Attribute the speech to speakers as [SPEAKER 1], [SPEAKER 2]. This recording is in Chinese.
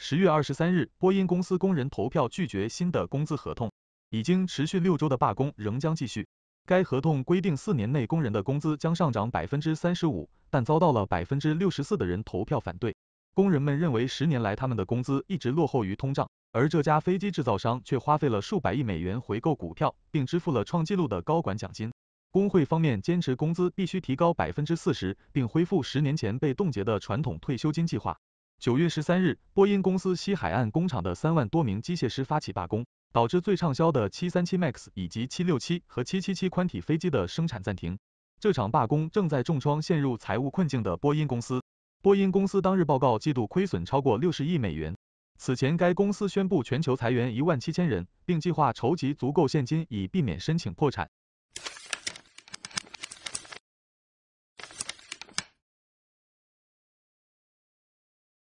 [SPEAKER 1] 十月二十三日，波音公司工人投票拒绝新的工资合同，已经持续六周的罢工仍将继续。该合同规定四年内工人的工资将上涨百分之三十五，但遭到了百分之六十四的人投票反对。工人们认为，十年来他们的工资一直落后于通胀，而这家飞机制造商却花费了数百亿美元回购股票，并支付了创纪录的高管奖金。工会方面坚持工资必须提高百分之四十，并恢复十年前被冻结的传统退休金计划。九月十三日，波音公司西海岸工厂的三万多名机械师发起罢工，导致最畅销的737 Max 以及767和777宽体飞机的生产暂停。这场罢工正在重创陷入财务困境的波音公司。波音公司当日报告季度亏损超过六十亿美元。此前，该公司宣布全球裁员一万七千人，并计划筹集足够现金以避免申请破产。